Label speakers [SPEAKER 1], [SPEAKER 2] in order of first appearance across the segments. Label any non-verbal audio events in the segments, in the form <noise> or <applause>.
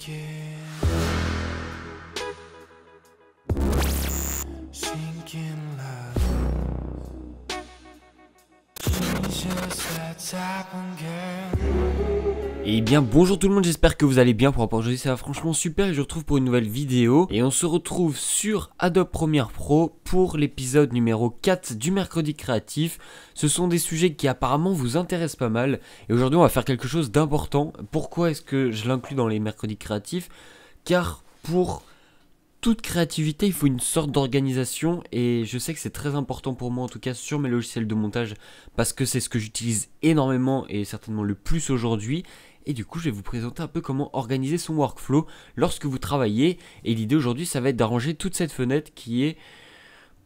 [SPEAKER 1] Sinking, sinking love. She's just that type of girl. Et bien bonjour tout le monde, j'espère que vous allez bien pour rapport aujourd'hui, ça va franchement super et je vous retrouve pour une nouvelle vidéo et on se retrouve sur Adobe Premiere Pro pour l'épisode numéro 4 du mercredi créatif. Ce sont des sujets qui apparemment vous intéressent pas mal et aujourd'hui on va faire quelque chose d'important. Pourquoi est-ce que je l'inclus dans les mercredis créatifs Car pour toute créativité, il faut une sorte d'organisation et je sais que c'est très important pour moi en tout cas sur mes logiciels de montage parce que c'est ce que j'utilise énormément et certainement le plus aujourd'hui et du coup, je vais vous présenter un peu comment organiser son workflow lorsque vous travaillez. Et l'idée aujourd'hui, ça va être d'arranger toute cette fenêtre qui est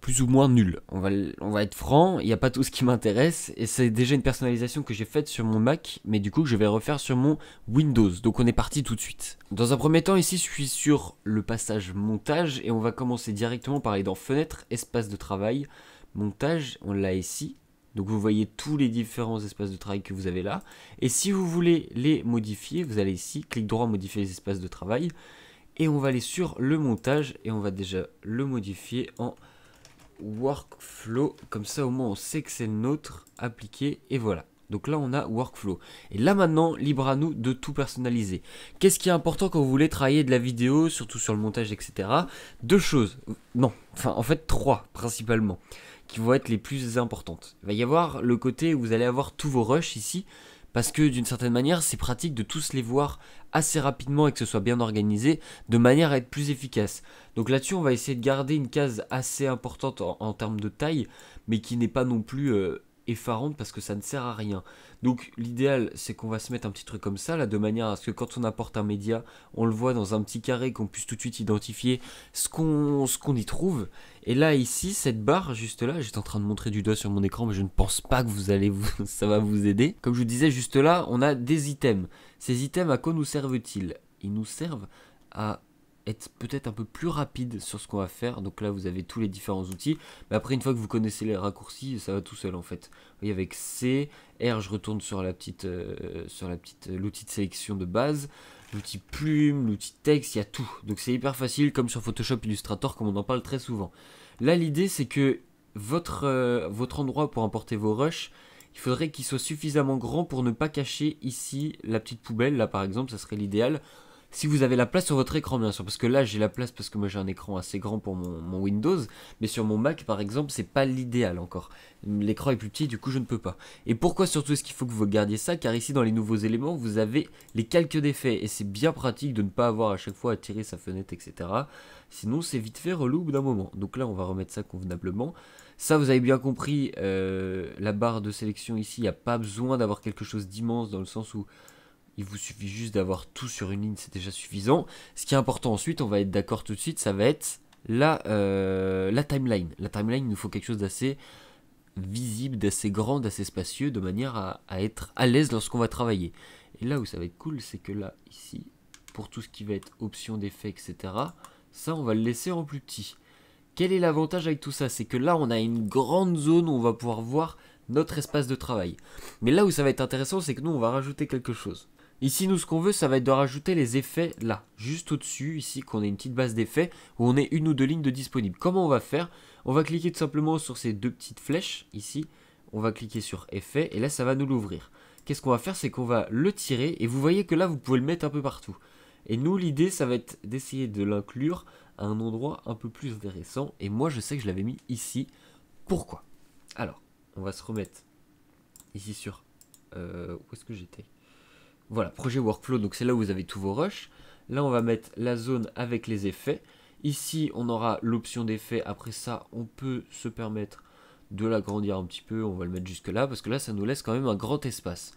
[SPEAKER 1] plus ou moins nulle. On va, on va être franc, il n'y a pas tout ce qui m'intéresse. Et c'est déjà une personnalisation que j'ai faite sur mon Mac, mais du coup je vais refaire sur mon Windows. Donc on est parti tout de suite. Dans un premier temps, ici, je suis sur le passage montage. Et on va commencer directement par aller dans fenêtre, espace de travail, montage. On l'a ici. Donc vous voyez tous les différents espaces de travail que vous avez là. Et si vous voulez les modifier, vous allez ici, clic droit, modifier les espaces de travail. Et on va aller sur le montage et on va déjà le modifier en workflow. Comme ça au moins on sait que c'est le nôtre appliqué et voilà. Donc là on a workflow. Et là maintenant, libre à nous de tout personnaliser. Qu'est-ce qui est important quand vous voulez travailler de la vidéo, surtout sur le montage, etc. Deux choses. Non, enfin en fait trois principalement qui vont être les plus importantes. Il va y avoir le côté où vous allez avoir tous vos rushs ici, parce que d'une certaine manière, c'est pratique de tous les voir assez rapidement et que ce soit bien organisé, de manière à être plus efficace. Donc là-dessus, on va essayer de garder une case assez importante en, termes de taille, mais qui n'est pas non plus... Euh, effarante parce que ça ne sert à rien. Donc l'idéal, c'est qu'on va se mettre un petit truc comme ça, là, de manière à ce que quand on apporte un média, on le voit dans un petit carré, qu'on puisse tout de suite identifier ce qu'on qu'on y trouve. Et là, ici, cette barre, juste là, j'étais en train de montrer du doigt sur mon écran, mais je ne pense pas que vous allez vous, <laughs> ça va vous aider. Comme je vous disais, juste là, on a des items. Ces items, à quoi nous servent-ils Ils nous servent à être peut-être un peu plus rapide sur ce qu'on va faire. Donc là, vous avez tous les différents outils. Mais après, une fois que vous connaissez les raccourcis, ça va tout seul en fait. Vous voyez, avec C, R, je retourne sur la petite, euh, sur la petite, euh, l'outil de sélection de base, l'outil plume, l'outil texte, il y a tout. Donc c'est hyper facile, comme sur Photoshop Illustrator, comme on en parle très souvent. Là, l'idée, c'est que votre, euh, votre endroit pour importer vos rushs, il faudrait qu'il soit suffisamment grand pour ne pas cacher ici la petite poubelle. Là, par exemple, ça serait l'idéal. Si vous avez la place sur votre écran, bien sûr, parce que là j'ai la place parce que moi j'ai un écran assez grand pour mon, Windows, mais sur mon Mac par exemple, c'est pas l'idéal encore. L'écran est plus petit, du coup je ne peux pas. Et pourquoi surtout est-ce qu'il faut que vous gardiez ça Car ici dans les nouveaux éléments, vous avez les calques d'effets, et c'est bien pratique de ne pas avoir à chaque fois à tirer sa fenêtre, etc. Sinon c'est vite fait relou d'un moment. Donc là on va remettre ça convenablement. Ça, vous avez bien compris, euh, la barre de sélection ici, il n'y a pas besoin d'avoir quelque chose d'immense dans le sens où il vous suffit juste d'avoir tout sur une ligne, c'est déjà suffisant. Ce qui est important ensuite, on va être d'accord tout de suite, ça va être la, euh, la timeline. La timeline, il nous faut quelque chose d'assez visible, d'assez grand, d'assez spacieux, de manière à, à être à l'aise lorsqu'on va travailler. Et là où ça va être cool, c'est que là, ici, pour tout ce qui va être option d'effet, etc., ça, on va le laisser en plus petit. Quel est l'avantage avec tout ça C'est que là, on a une grande zone où on va pouvoir voir notre espace de travail. Mais là où ça va être intéressant, c'est que nous, on va rajouter quelque chose. Ici, nous, ce qu'on veut, ça va être de rajouter les effets là, juste au-dessus, ici, qu'on ait une petite base d'effets où on ait une ou deux lignes de disponibles. Comment on va faire On va cliquer tout simplement sur ces deux petites flèches, ici. On va cliquer sur effets et là, ça va nous l'ouvrir. Qu'est-ce qu'on va faire C'est qu'on va le tirer et vous voyez que là, vous pouvez le mettre un peu partout. Et nous, l'idée, ça va être d'essayer de l'inclure à un endroit un peu plus intéressant. Et moi, je sais que je l'avais mis ici. Pourquoi Alors, on va se remettre ici sur... Euh, où est-ce que j'étais voilà, projet workflow, donc c'est là où vous avez tous vos rushs. Là, on va mettre la zone avec les effets. Ici, on aura l'option d'effet. Après ça, on peut se permettre de l'agrandir un petit peu. On va le mettre jusque là, parce que là, ça nous laisse quand même un grand espace.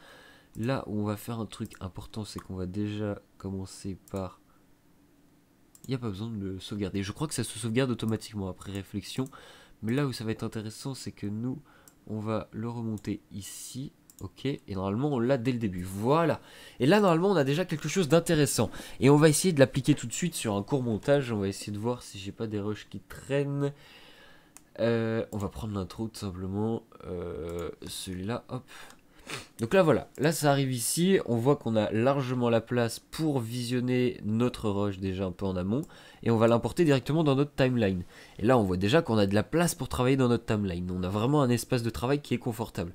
[SPEAKER 1] Là où on va faire un truc important, c'est qu'on va déjà commencer par... Il n'y a pas besoin de le sauvegarder. Je crois que ça se sauvegarde automatiquement après réflexion. Mais là où ça va être intéressant, c'est que nous, on va le remonter ici. Ok, et normalement on l'a dès le début, voilà. Et là normalement on a déjà quelque chose d'intéressant. Et on va essayer de l'appliquer tout de suite sur un court montage, on va essayer de voir si j'ai pas des rushs qui traînent. Euh, on va prendre l'intro tout simplement, euh, celui-là, hop. Donc là voilà, là ça arrive ici, on voit qu'on a largement la place pour visionner notre rush déjà un peu en amont, et on va l'importer directement dans notre timeline. Et là on voit déjà qu'on a de la place pour travailler dans notre timeline, on a vraiment un espace de travail qui est confortable.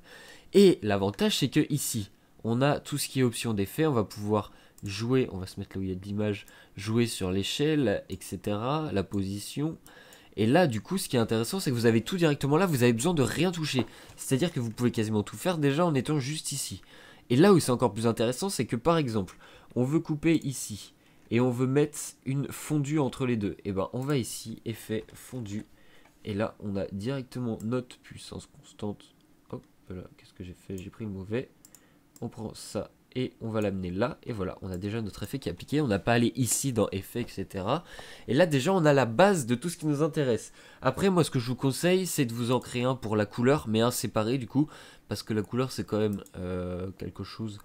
[SPEAKER 1] Et l'avantage, c'est que ici, on a tout ce qui est option d'effet. On va pouvoir jouer, on va se mettre là où il y a de l'image, jouer sur l'échelle, etc., la position. Et là, du coup, ce qui est intéressant, c'est que vous avez tout directement là, vous avez besoin de rien toucher. C'est-à-dire que vous pouvez quasiment tout faire déjà en étant juste ici. Et là où c'est encore plus intéressant, c'est que par exemple, on veut couper ici et on veut mettre une fondue entre les deux. Et eh ben, on va ici, effet fondu. Et là, on a directement notre puissance constante Qu'est-ce que j'ai fait J'ai pris le mauvais. On prend ça et on va l'amener là. Et voilà, on a déjà notre effet qui est appliqué. On n'a pas allé ici dans effet, etc. Et là, déjà, on a la base de tout ce qui nous intéresse. Après, moi, ce que je vous conseille, c'est de vous en créer un pour la couleur, mais un séparé, du coup, parce que la couleur, c'est quand même euh, quelque chose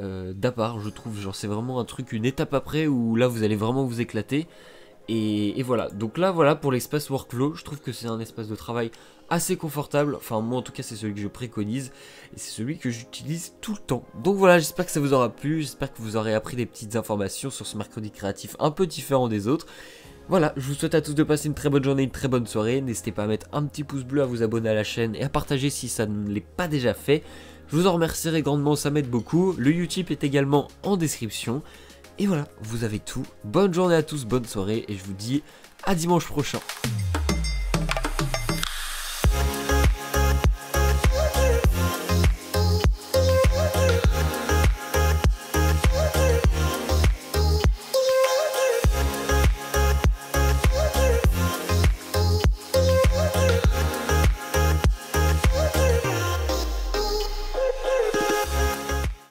[SPEAKER 1] euh, d'à part, je trouve. Genre, c'est vraiment un truc, une étape après, où là, vous allez vraiment vous éclater. Et, voilà, donc là voilà pour l'espace workflow, je trouve que c'est un espace de travail assez confortable, enfin moi en tout cas c'est celui que je préconise, et c'est celui que j'utilise tout le temps. Donc voilà, j'espère que ça vous aura plu, j'espère que vous aurez appris des petites informations sur ce mercredi créatif un peu différent des autres. Voilà, je vous souhaite à tous de passer une très bonne journée, une très bonne soirée, n'hésitez pas à mettre un petit pouce bleu, à vous abonner à la chaîne et à partager si ça ne l'est pas déjà fait. Je vous en remercierai grandement, ça m'aide beaucoup, le Utip est également en description. Et voilà, vous avez tout. Bonne journée à tous, bonne soirée et je vous dis à dimanche prochain.